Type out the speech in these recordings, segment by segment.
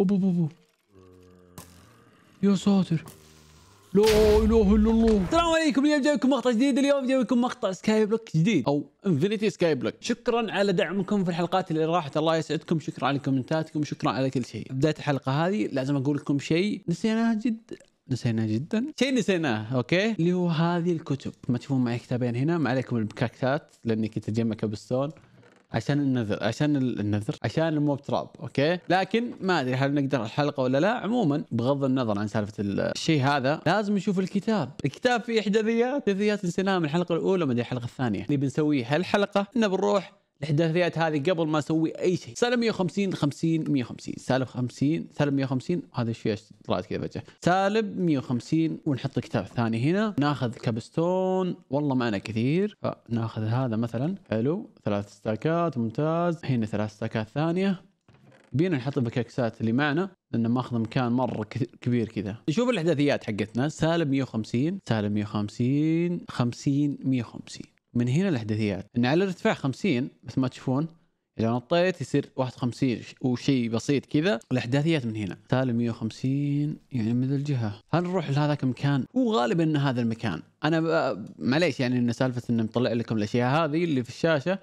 أبو أبو أبو يا ساتر لا اله الا الله السلام عليكم اليوم جايكم مقطع جديد اليوم جايكم مقطع سكاي بلوك جديد او انفينيتي سكاي بلوك شكرا على دعمكم في الحلقات اللي راحت الله يسعدكم شكرا على كومنتاتكم شكرا على كل شيء بدايه الحلقه هذه لازم اقول لكم شيء نسيناه جدا نسيناه جدا شيء نسيناه اوكي اللي هو هذه الكتب ما تشوفون معي كتابين هنا ما عليكم البكاكتات لاني كنت اجمع كبستون عشان النذر عشان النذر عشان مو بتراب اوكي لكن ما ادري هل نقدر الحلقه ولا لا عموما بغض النظر عن سالفه الشيء هذا لازم نشوف الكتاب الكتاب فيه احداثيات احداثيات نسيناها من الحلقه الاولى ما ادري الحلقه الثانيه اللي بنسويه هالحلقه انه بنروح الاحداثيات هذه قبل ما اسوي اي شيء سالب 150 50 150 سالب 50 سالب 150 هذا الشيء طلعت كذا فجاه سالب 150 ونحط الكتاب الثاني هنا ناخذ كابستون والله معنا كثير فناخذ هذا مثلا حلو ثلاث ستاكات ممتاز هنا ثلاث ستاكات ثانيه بينا نحط البكاكسات اللي معنا لانه ماخذ مكان مره كبير كذا نشوف الاحداثيات حقتنا سالب 150 سالب 150 50 150 من هنا الاحداثيات ان على ارتفاع 50 مثل ما تشوفون اذا نطيت يصير 51 وشيء بسيط كذا الاحداثيات من هنا تالي 150 يعني من الجهه هل نروح لهذاك المكان هو غالبا ان هذا المكان انا معليش يعني ان سالفه انه مطلع لكم الاشياء هذه اللي في الشاشه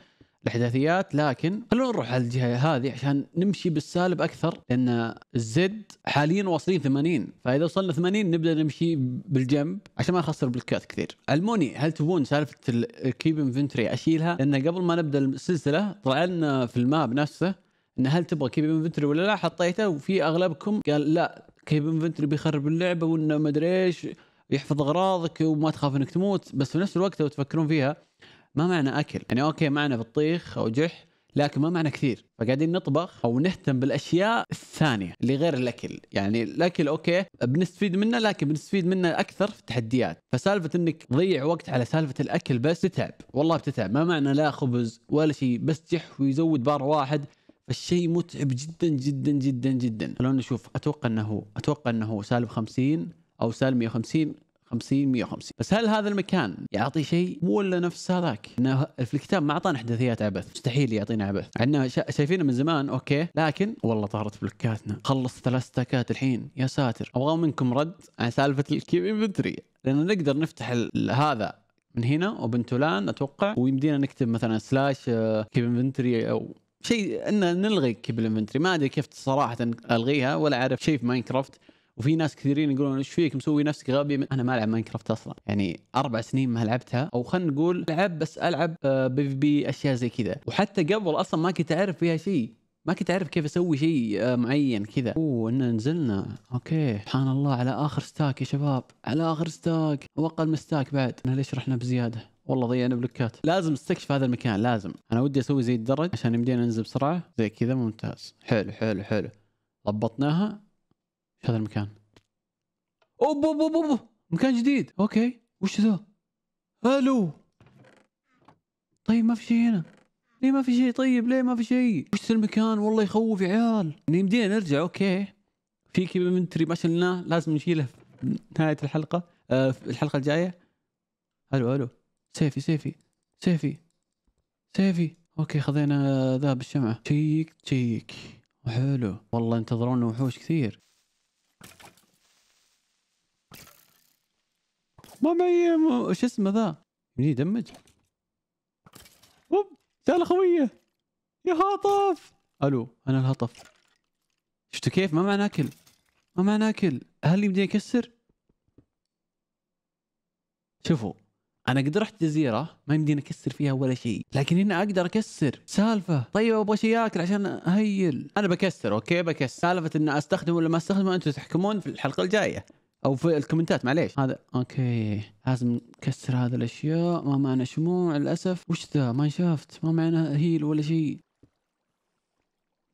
الاحداثيات لكن خلونا نروح على الجهه هذه عشان نمشي بالسالب اكثر لان الزد حاليا واصلين 80 فاذا وصلنا 80 نبدا نمشي بالجنب عشان ما نخسر بلوكات كثير. علموني هل تبون سالفه الكيب انفنتري اشيلها؟ لان قبل ما نبدا السلسله طلع لنا في الماب نفسه ان هل تبغى كيب انفنتري ولا لا حطيته وفي اغلبكم قال لا كيب انفنتري بيخرب اللعبه وانه ما ادري ايش يحفظ اغراضك وما تخاف انك تموت بس في نفس الوقت لو تفكرون فيها ما معنى اكل يعني اوكي معنا بطيخ او جح لكن ما معنى كثير فقاعدين نطبخ او نهتم بالاشياء الثانيه اللي غير الاكل يعني الاكل اوكي بنستفيد منه لكن بنستفيد منه اكثر في التحديات فسالفه انك تضيع وقت على سالفه الاكل بس تتعب والله بتتعب ما معنى لا خبز ولا شيء بس جح ويزود بار واحد فالشيء متعب جدا جدا جدا جدا خلونا نشوف اتوقع انه اتوقع انه سالب 50 او سالب 150 50 150 بس هل هذا المكان يعطي شيء مو ولا نفس هذاك انه في الكتاب ما اعطانا احداثيات عبث مستحيل يعطينا عبث عندنا شا... شايفينه من زمان اوكي لكن والله طارت بلوكاتنا خلص ثلاث تاكات الحين يا ساتر ابغى منكم رد عن سالفه الكيو انفنتري لان نقدر نفتح ال... هذا من هنا وبنتولان اتوقع ويمدينا نكتب مثلا سلاش كيب انفنتري او شيء ان نلغي كيب انفنتري ما ادري كيف صراحه الغيها ولا اعرف شيء في ماينكرافت وفي ناس كثيرين يقولون ايش فيك مسوي نفسك غبي انا ما العب ماينكرافت اصلا يعني اربع سنين ما لعبتها او خلينا نقول العب بس العب بي في بي اشياء زي كذا وحتى قبل اصلا ما كنت اعرف فيها شيء ما كنت اعرف كيف اسوي شيء آه، معين كذا اوه ان نزلنا اوكي سبحان الله على اخر ستاك يا شباب على اخر ستاك واقل من ستاك بعد انا ليش رحنا بزياده والله ضيعنا بلوكات لازم استكشف هذا المكان لازم انا ودي اسوي زي الدرج عشان يمدينا ننزل بسرعه زي كذا ممتاز حلو حلو حلو ضبطناها في هذا المكان اوب اوب اوب اوب مكان جديد اوكي وش ذا الو طيب ما في شيء هنا ليه ما في شيء طيب ليه ما في شيء وش المكان والله يخوف يا عيال يعني يمدينا نرجع اوكي في كيب ما شلناه لازم نشيله في نهايه الحلقه آه في الحلقه الجايه الو الو سيفي سيفي سيفي سيفي اوكي خذينا ذهب الشمعه شيك شيك حلو والله انتظرونا وحوش كثير ما معي شو اسمه ذا من يدمج اوب تعال خويه يا هاطف الو انا الهطف شفتوا كيف ما معنا اكل ما معنا اكل هل يمديني يكسر؟ شوفوا انا قد رحت جزيره ما يمديني اكسر فيها ولا شيء لكن هنا اقدر اكسر سالفه طيب ابغى شيء اكل عشان اهيل انا بكسر اوكي بكسر سالفه ان استخدمه ولا ما استخدمه انتم تحكمون في الحلقه الجايه او في الكومنتات معليش هذا اوكي لازم نكسر هذه الاشياء ما معنا شموع للاسف وش ذا ما شافت ما معنا هيل ولا شيء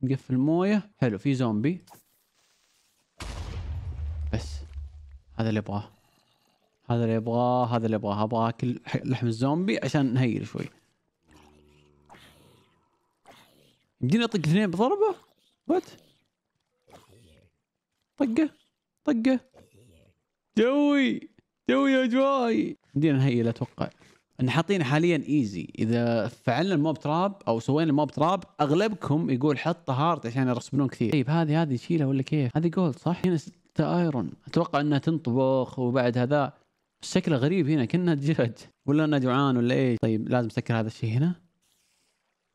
نقفل مويه حلو في زومبي بس هذا اللي ابغاه هذا اللي ابغاه هذا اللي ابغاه ابغى اكل لحم الزومبي عشان نهيل شوي يمديني اطق اثنين بضربه وات طقه طقه جوي جوي يا جواي يمدينا نهيل اتوقع ان حاطين حاليا ايزي اذا فعلنا الموب تراب او سوينا الموب تراب اغلبكم يقول حط هارد عشان يرسبون كثير طيب هذه هذه شيلها ولا كيف هذه جولد صح هنا ست ايرون اتوقع انها تنطبخ وبعد هذا شكله غريب هنا كنا دجاج ولا انا جوعان ولا ايش طيب لازم اسكر هذا الشيء هنا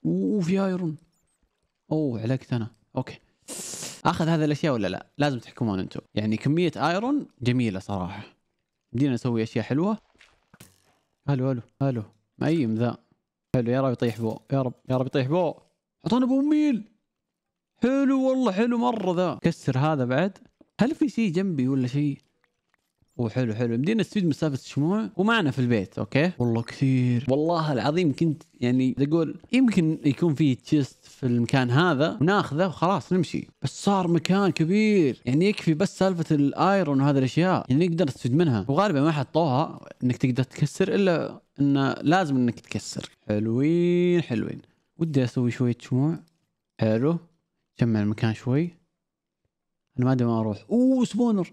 وفي ايرون اوه علقت انا اوكي اخذ هذه الاشياء ولا لا لازم تحكمون انتم يعني كميه ايرون جميله صراحه بدينا نسوي اشياء حلوه الو الو الو مأيم ذا حلو يا رب يطيح بو يا رب يا رب يطيح بو اعطانا بو ميل حلو والله حلو مره ذا كسر هذا بعد هل في شيء جنبي ولا شيء وحلو حلو بدينا نستفيد من سالفه الشموع ومعنا في البيت اوكي والله كثير والله العظيم كنت يعني اقول يمكن يكون في تشيست في المكان هذا وناخذه وخلاص نمشي بس صار مكان كبير يعني يكفي بس سالفه الايرون وهذه الاشياء يعني نقدر نستفيد منها وغالبا ما حطوها انك تقدر تكسر الا انه لازم انك تكسر حلوين حلوين ودي اسوي شويه شموع حلو جمع المكان شوي انا ما ادري وين اروح اوه سبونر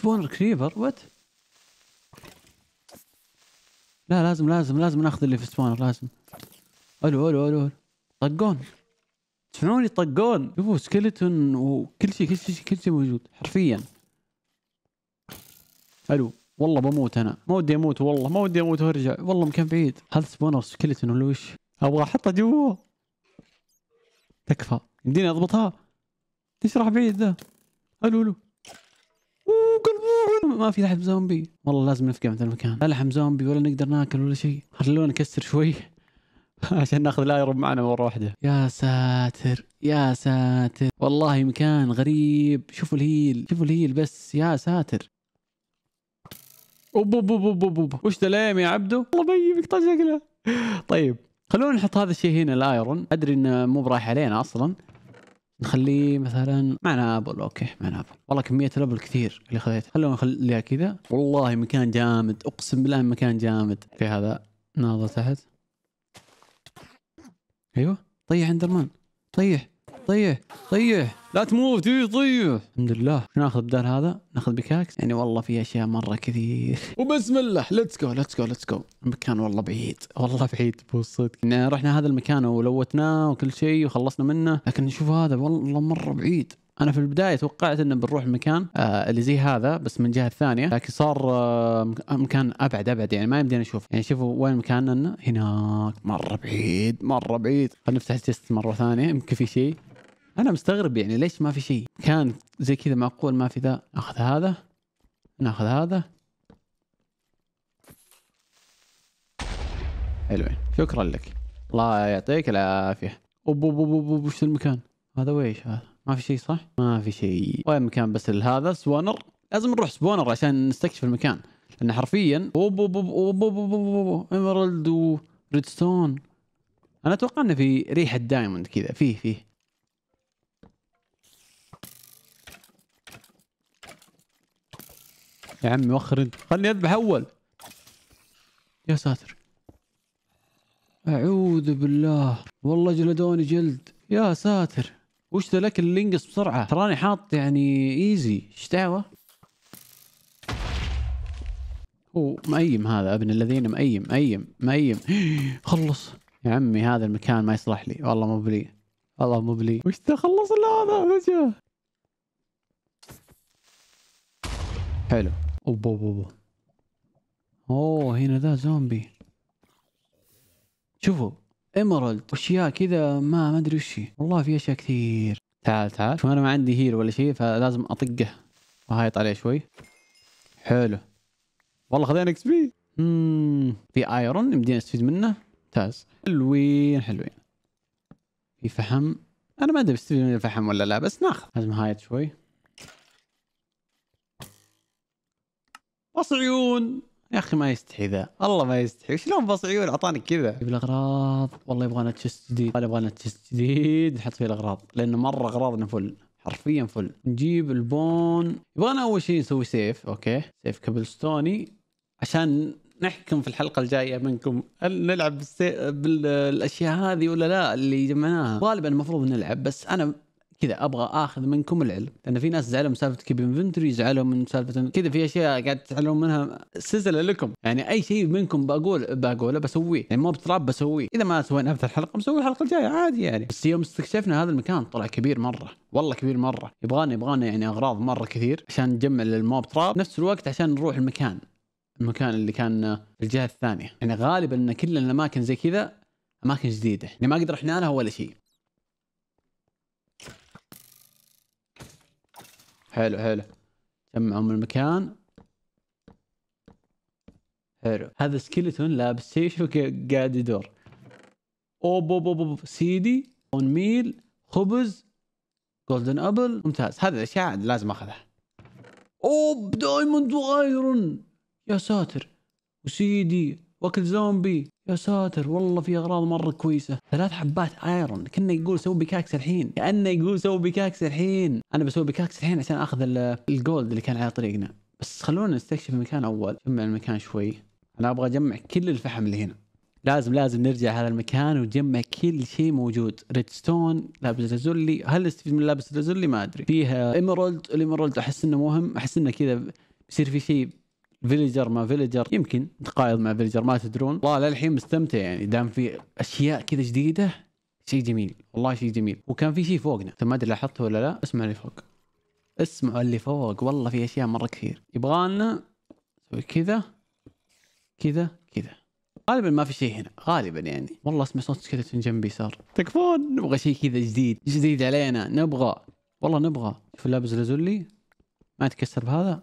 سبونر كريبر وات لا لازم لازم لازم ناخذ اللي في سبون لازم الو الو الو طقون تسمعوني طقون شوفوا سكلتون وكل شيء كل شيء كل شيء موجود حرفيا الو والله بموت انا ما ودي اموت والله ما ودي اموت وارجع والله مكان بعيد هذا سبونر سكلتون ولا وش ابغى احطه جوا تكفى يمديني اضبطها ليش راح بعيد ذا الو الو ما في لحم زومبي والله لازم نفقع مثل المكان لا لحم زومبي ولا نقدر ناكل ولا شيء خلونا نكسر شوي عشان ناخذ الايرون معنا مره واحده يا ساتر يا ساتر والله مكان غريب شوفوا الهيل شوفوا الهيل بس يا ساتر اوب اوب اوب اوب اوب وش ذا يا عبدو والله بي مقطع شكله طيب خلونا نحط هذا الشيء هنا الايرون ادري انه مو برايح علينا اصلا نخليه مثلا معنا ابل اوكي معنا ابل والله كميه الابل كثير اللي خذيتها خلونا نخليها كذا والله مكان جامد اقسم بالله مكان جامد في هذا ناظر تحت ايوه طيح اندرمان طيح طيح طيح لا تموت طيح طيب. الحمد لله ناخذ بدال هذا؟ ناخذ بكاكس يعني والله في اشياء مره كثير وبسم الله ليتس جو ليتس جو ليتس جو المكان والله بعيد والله بعيد بو الصدق رحنا هذا المكان ولوتناه وكل شيء وخلصنا منه لكن نشوف هذا والله مره بعيد انا في البدايه توقعت انه بنروح مكان آه اللي زي هذا بس من جهه ثانيه لكن صار آه مكان ابعد ابعد يعني ما يمدينا نشوف يعني شوفوا وين مكاننا هناك مره بعيد مره بعيد خلينا نفتح الجست مره ثانيه يمكن في شيء انا مستغرب يعني ليش ما في شيء كان زي كذا معقول ما في ذا اخذ هذا ناخذ هذا حلوين شكرا لك الله يعطيك العافيه اوب اوب اوب اوب وش المكان هذا ويش هذا ما في شيء صح ما في شيء وين مكان بس لهذا سبونر لازم نروح سبونر عشان نستكشف المكان لان حرفيا اوب اوب اوب اوب اوب اوب ايمرالد وريدستون انا اتوقع انه في ريحه دايموند كذا فيه فيه يا عم وخر انت خلني اذبح اول يا ساتر اعوذ بالله والله جلدوني جلد يا ساتر وش ذا الاكل اللي ينقص بسرعه تراني حاط يعني ايزي ايش دعوه هو مأيم هذا ابن الذين مأيم مأيم مأيم خلص يا عمي هذا المكان ما يصلح لي والله مو بلي والله مو بلي وش تخلص هذا حلو اوب اوب اوه هنا ذا زومبي شوفوا ايمرالد اشياء كذا ما ما ادري وش والله في اشياء كثير تعال تعال شوف انا ما عندي هيل ولا شيء فلازم اطقه وهايط عليه شوي حلو والله خذينا اكس بي في ايرون يمدينا نستفيد منه ممتاز حلوين حلوين في فحم انا ما ادري بستفيد من الفحم ولا لا بس ناخذ لازم هايط شوي فص عيون يا اخي ما يستحي ذا الله ما يستحي شلون فص عيون اعطاني كذا جيب الاغراض والله يبغانا تشيست جديد والله يبغانا تشيست جديد نحط فيه الاغراض لانه مره اغراضنا فل حرفيا فل نجيب البون يبغانا اول شيء نسوي سيف اوكي سيف ستوني عشان نحكم في الحلقة الجاية منكم هل نلعب بالأشياء هذه ولا لا اللي جمعناها غالبا المفروض نلعب بس أنا كذا ابغى اخذ منكم العلم لان في ناس زعلوا من سالفه كيب انفنتوري زعلوا من سالفه كذا في اشياء قاعد تتعلمون منها سلسله لكم يعني اي شيء منكم بقول بقوله بسويه يعني مو بتراب بسويه اذا ما سوينا في الحلقه بسوي الحلقه الجايه عادي يعني بس يوم استكشفنا هذا المكان طلع كبير مره والله كبير مره يبغانا يبغانا يعني اغراض مره كثير عشان نجمع للموب تراب نفس الوقت عشان نروح المكان المكان اللي كان في الجهه الثانيه يعني غالبا ان كل الاماكن زي كذا اماكن جديده يعني ما قد رحنا لها ولا شيء حلو حلو جمعوا من المكان حلو هذا سكيلتون لابس شيش قاعد يدور اوب اوب اوب سيدي اون ميل خبز جولدن ابل ممتاز هذا الاشياء لازم اخذها اوب دايموند وايرون يا ساتر وسيدي واكل زومبي يا ساتر والله في اغراض مره كويسه ثلاث حبات ايرون كنا يقول سوي بكاكس الحين كانه يقول سوي بكاكس الحين انا بسوي بكاكس الحين عشان اخذ الجولد اللي كان على طريقنا بس خلونا نستكشف المكان اول نجمع المكان شوي انا ابغى اجمع كل الفحم اللي هنا لازم لازم نرجع هذا المكان ونجمع كل شيء موجود ريد ستون لابس لازولي هل استفيد من لابس لازولي ما ادري فيها ايمرولد الايمرولد احس انه مهم احس انه كذا بيصير في شيء فيليجر ما فيليجر يمكن تقايض مع فيليجر ما تدرون والله للحين مستمتع يعني دام في اشياء كذا جديده شيء جميل والله شيء جميل وكان في شيء فوقنا ما ادري لاحظته ولا لا اسمع اللي فوق اسمعوا اللي فوق والله في اشياء مره كثير يبغالنا نسوي كذا كذا كذا غالبا ما في شيء هنا غالبا يعني والله اسمع صوت من جنبي صار تكفون نبغى شيء كذا جديد جديد علينا نبغى والله نبغى شوف اللابس لازولي ما يتكسر بهذا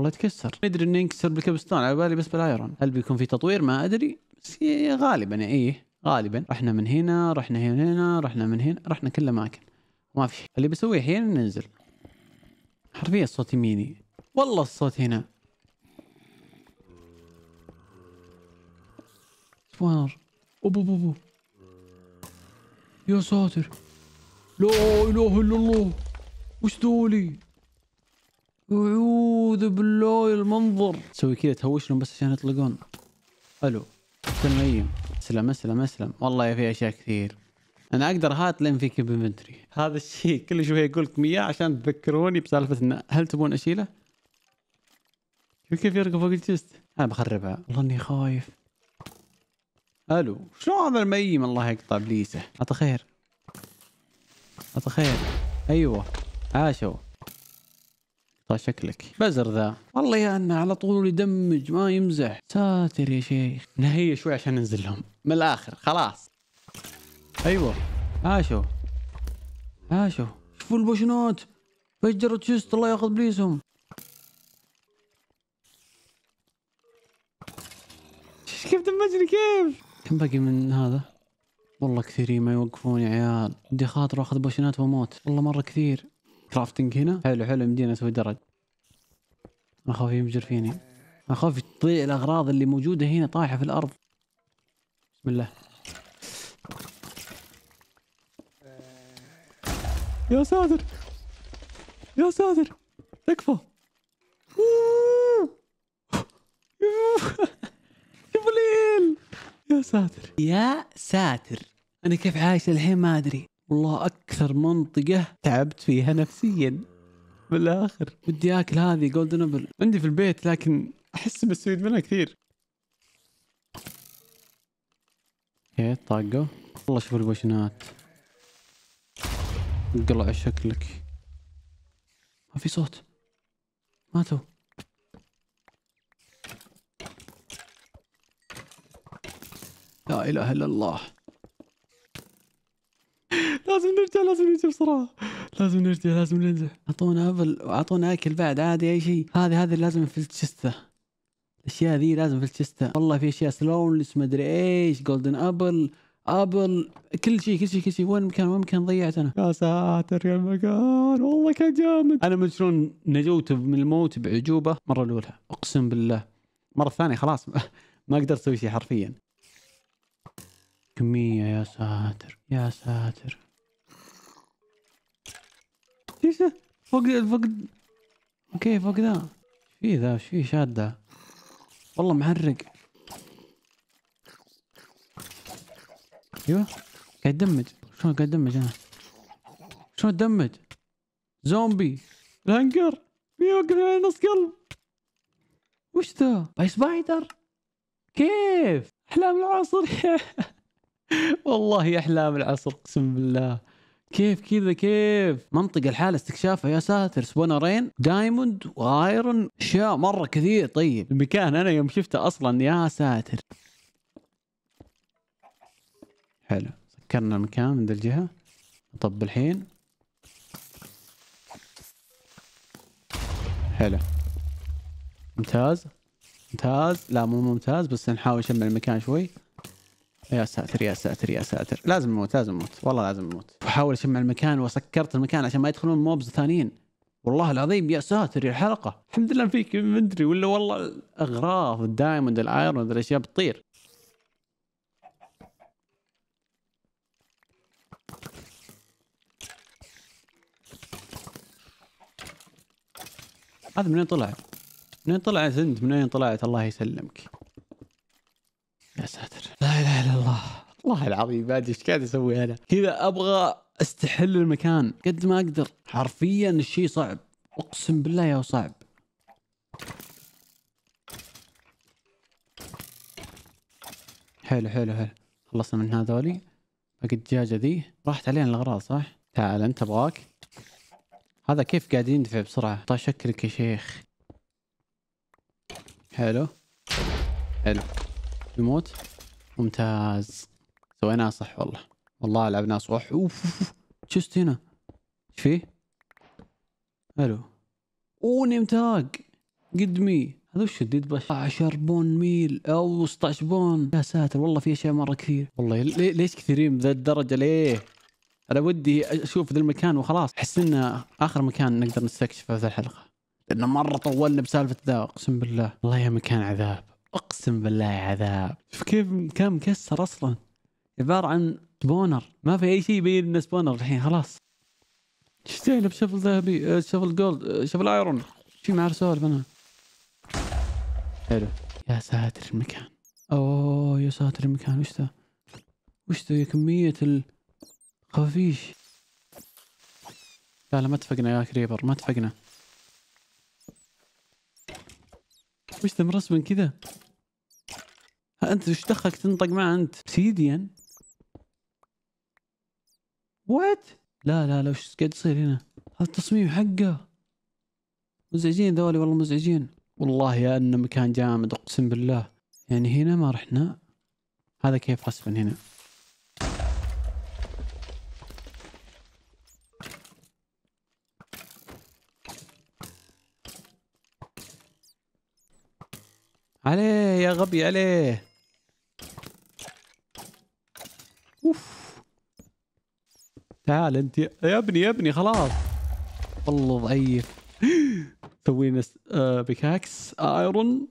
والله تكسر ادري انه ينكسر بالكبستون على بالي بس بالايرون هل بيكون في تطوير ما ادري بس غالبا ايه غالبا رحنا من هنا رحنا هنا هنا رحنا من هنا رحنا كل الاماكن ما في اللي بسويه احيانا ننزل حرفيا الصوت يميني والله الصوت هنا سوار ابو ابو يا ساتر لا اله الا الله وش ذولي اعوذ بالله المنظر سوي كذا تهوش لهم بس عشان يطلقون الو سلم ايم اسلم اسلم اسلم والله في اشياء كثير انا اقدر هات لين فيك بمنتري هذا الشيء كل شويه اقول لكم اياه عشان تذكروني بسالفتنا هل تبون اشيله؟ شوف كيف يرقى فوق الجست انا بخربها والله اني خايف الو شو هذا الميم الله يقطع ابليسه عطى خير عطى خير ايوه عاشوا شكلك بزر ذا والله يا انه على طول يدمج ما يمزح ساتر يا شيخ نهيه شوي عشان ننزل لهم من الاخر خلاص ايوه عاشوا عاشوا شوفوا البوشنات فجروا تشيست الله ياخذ بليسهم كيف دمجني كيف كم باقي من هذا والله كثيرين ما يوقفون يا عيال بدي خاطر اخذ بوشنات واموت والله مره كثير كرافتنج هنا حلو حلو مدينة اسوي درج اخاف ينفجر فيني اخاف تضيع الاغراض اللي موجودة هنا طايحة في الارض بسم الله يا ساتر يا ساتر تكفى يا يا ساتر يا ساتر انا كيف عايش الحين ما ادري والله اكثر منطقه تعبت فيها نفسيا بالاخر ودي اكل هذه جولدن ابل عندي في البيت لكن احس بستفيد منها كثير اوكي طاقه والله شوف البوشنات قلع شكلك ما في صوت ماتوا لا اله الا الله لازم نرجع لازم نرجع بصراحه لازم نرجع لازم ننزل اعطونا ابل اعطونا اكل بعد عادي اي شيء هذه هذه لازم في الشسته الاشياء ذي لازم في الشسته والله في اشياء سلونلس ما ادري ايش جولدن ابل ابل كل شيء كل شيء كل شيء وين مكان وين مكان ضيعت انا يا ساتر يا المكان والله كان جامد انا من شلون نجوت من الموت بعجوبه مره الاولى اقسم بالله مره الثانيه خلاص ما اقدر اسوي شيء حرفيا كميه يا ساتر يا ساتر ايش ذا فوق فوق اوكي فوق ذا ايش فيه ذا ايش فيه شاده والله محرق ايوه قاعد يدمج شلون قاعد يدمج انا شلون تدمج زومبي الهنجر بيوقف على نص قلب وش ذا باي سبايدر كيف احلام العصر والله احلام العصر اقسم بالله كيف كذا كيف منطقة الحالة استكشافها يا ساتر سبونرين دايموند وايرون اشياء مرة كثير طيب المكان انا يوم شفته اصلا يا ساتر حلو سكرنا المكان من ذا الجهة طب الحين حلو ممتاز ممتاز لا مو ممتاز بس نحاول نشمل المكان شوي يا ساتر يا ساتر يا ساتر لازم اموت لازم اموت والله لازم اموت احاول اشمع المكان وسكرت المكان عشان ما يدخلون موبز ثانيين والله العظيم يا ساتر يا الحلقه الحمد لله فيك ادري ولا والله اغراض الدايموند الايرون الاشياء بتطير هذا منين طلع؟ منين طلعت انت؟ منين طلعت الله يسلمك؟ يا ساتر لا اله الا الله والله العظيم ما ادري ايش قاعد اسوي انا كذا ابغى استحل المكان قد ما اقدر حرفيا الشيء صعب اقسم بالله يا صعب حلو حلو حلو خلصنا من هذولي باقي الدجاجه ذي راحت علينا الاغراض صح؟ تعال انت ابغاك هذا كيف قاعد يندفع بسرعه؟ طيب شكلك يا شيخ حلو حلو تموت ممتاز سويناها صح والله والله لعبناها صح اوف تشست هنا ايش فيه؟ الو اوه نيم تاج قد مي هذا وش الديد باش 10 بون ميل او 16 بون يا ساتر والله في اشياء مره كثير والله ليش كثيرين بذا الدرجه ليه؟ انا ودي اشوف ذا المكان وخلاص احس انه اخر مكان نقدر نستكشفه في الحلقه لانه مره طولنا بسالفه ذا اقسم بالله والله يا مكان عذاب اقسم بالله عذاب شوف كيف كان مكسر اصلا عباره عن سبونر ما في اي شيء يبين انه سبونر الحين خلاص شتينا بشفل ذهبي آه، شفل جولد آه، شفل ايرون في ما سوالف انا حلو يا ساتر المكان اوه يا ساتر المكان وش ذا وش ذا يا كمية الخفيش لا لا ما اتفقنا يا كريبر ما اتفقنا وش ذا مرسم كذا انت ايش دخلك تنطق معه انت اوبسيديان؟ وات لا لا لا وش قاعد يصير هنا هذا التصميم حقه مزعجين ذولي والله مزعجين والله يا انه مكان جامد اقسم بالله يعني هنا ما رحنا هذا كيف غصبا هنا عليه يا غبي عليه تعال انت يا ابني يا ابني خلاص والله ضعيف سوينا آه، بكاكس ايرون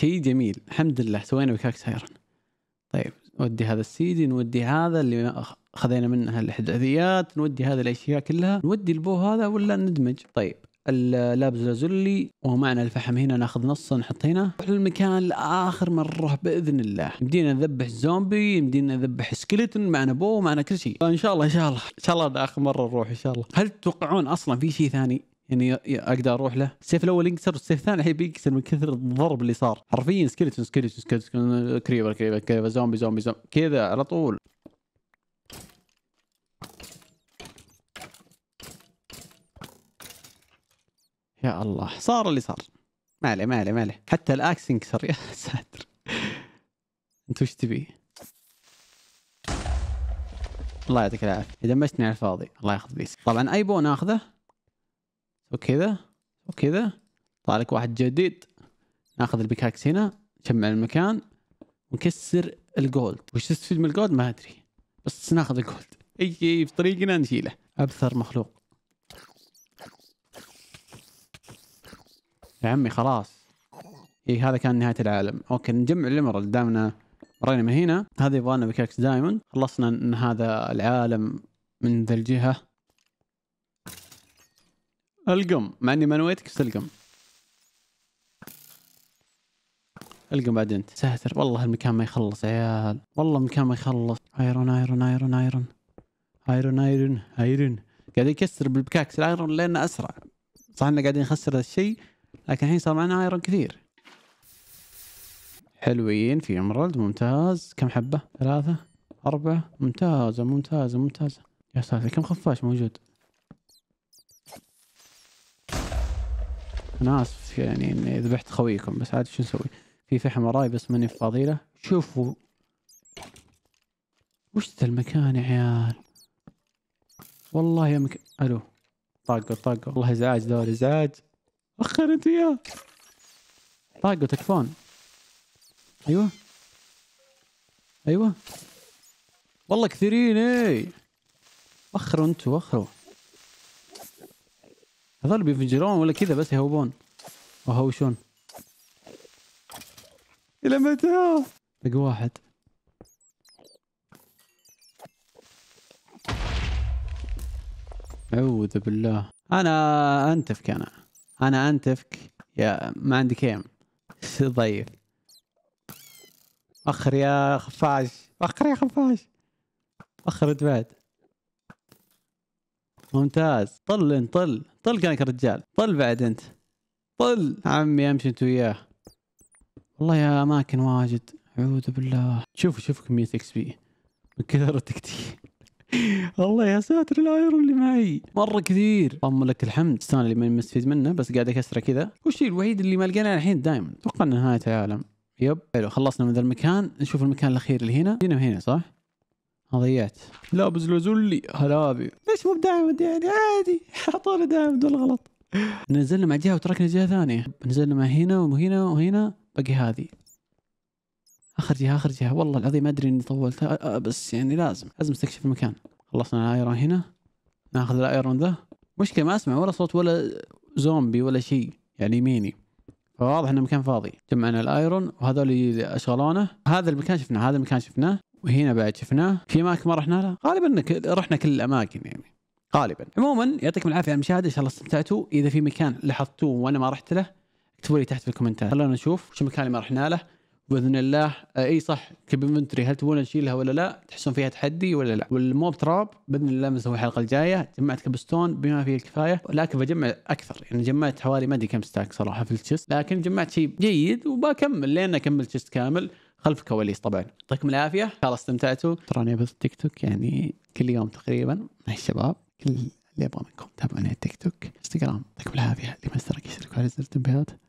شيء جميل الحمد لله سوينا بكاكس ايرون طيب نودي هذا السيدي نودي هذا اللي خذينا منها الاحداثيات نودي هذه الاشياء كلها نودي البو هذا ولا ندمج طيب اللابس لازولي ومعنا الفحم هنا ناخذ نص نحط هنا نروح للمكان لاخر مره باذن الله يمدينا نذبح زومبي يمدينا نذبح سكلتن معنا بو معنا كل شيء ان شاء الله ان شاء الله ان شاء الله اخر مره نروح ان شاء الله هل تتوقعون اصلا في شيء ثاني يعني اقدر اروح له السيف الاول ينكسر والسيف الثاني الحين بينكسر من كثر الضرب اللي صار حرفيا سكلتون سكلتون سكلتون كريبر كريبر كريبر زومبي زومبي زومبي كذا على طول يا الله صار اللي صار ما عليه ما عليه ما عليه حتى الاكس انكسر يا ساتر انت وش تبي؟ الله يعطيك العافيه دمجتني على الفاضي الله ياخذ بيس طبعا اي بون اخذه وكذا وكذا طالع لك واحد جديد ناخذ البيكاكس هنا نجمع المكان ونكسر الجولد وش تستفيد من الجولد ما ادري بس ناخذ الجولد اي في طريقنا نشيله ابثر مخلوق يا عمي خلاص اي هذا كان نهايه العالم اوكي نجمع الامرالد دامنا مرينا من هنا هذا يبغى لنا بكاكس دايموند خلصنا ان هذا العالم من ذا الجهه القم مع اني ما نويتك بس القم القم بعد انت ساتر والله المكان ما يخلص عيال والله المكان ما يخلص ايرون ايرون ايرون ايرون ايرون ايرون ايرون قاعد يكسر بالبكاكس الايرون لانه اسرع صح انه قاعدين نخسر هالشيء لكن الحين صار معنا ايرون كثير حلوين في امرالد ممتاز كم حبه ثلاثه اربعه ممتازه ممتازه ممتازه يا ساتر كم خفاش موجود انا اسف يعني اني ذبحت خويكم بس عاد شو نسوي في فحم وراي بس ماني فاضي له شوفوا وش ذا المكان يا عيال والله يا مكان الو طاقة طاقة والله ازعاج دور ازعاج وخر انت وياه طاقه تكفون ايوه ايوه والله كثيرين اي وخروا انتوا وخروا هذول بينفجرون ولا كذا بس يهوبون وهوشون الى متى؟ بقى واحد اعوذ بالله انا انتفك انا انا انتفك يا ما عندي كيم ضيف اخر يا خفاش اخر يا خفاش اخر بعد ممتاز طل انت طل طل كانك رجال طل بعد انت طل عمي امشي انت وياه والله يا اماكن واجد اعوذ بالله شوف شوف كمية اكس بي من كثر التكتيك والله يا ساتر الايرون اللي معي مره كثير اللهم لك الحمد ستان اللي ما مستفيد منه بس قاعد اكسره كذا والشيء الوحيد اللي ما لقيناه الحين دائما اتوقع انه نهايه العالم يب حلو خلصنا من ذا المكان نشوف المكان الاخير اللي هنا هنا وهنا صح؟ ضيعت لابس لزلي هلابي ليش مو بدايمد يعني عادي حطونا دايموند غلط نزلنا مع جهه وتركنا جهه ثانيه نزلنا مع هنا وهنا وهنا باقي هذه اخرجها اخرجها والله العظيم ادري اني طولتها بس يعني لازم لازم استكشف المكان خلصنا الايرون هنا ناخذ الايرون ذا مشكله ما اسمع ولا صوت ولا زومبي ولا شيء يعني يميني فواضح انه مكان فاضي جمعنا الايرون وهذول اللي اشغلونه هذا المكان شفناه هذا المكان شفناه وهنا بعد شفناه في اماكن ما رحنا لها غالبا رحنا كل الاماكن يعني غالبا عموما يعطيكم العافيه على المشاهده ان شاء الله استمتعتوا اذا في مكان لاحظتوه وانا ما رحت له اكتبوا لي تحت في الكومنتات خلونا نشوف شو المكان اللي ما رحنا له باذن الله آه، اي صح كيب انفنتوري هل تبون نشيلها ولا لا؟ تحسون فيها تحدي ولا لا؟ والموب تراب باذن الله بنسوي الحلقه الجايه جمعت كبستون بما فيه الكفايه لكن بجمع اكثر يعني جمعت حوالي ما ادري كم ستاك صراحه في التشست لكن جمعت شيء جيد وبكمل لين اكمل تشست كامل خلف الكواليس طبعا يعطيكم العافيه ان شاء الله استمتعتوا تراني بث تيك توك يعني كل يوم تقريبا مع الشباب كل اللي ابغى منكم تابعوني على تيك توك انستغرام يعطيكم العافيه اللي ما اشترك يشترك على زر التنبيهات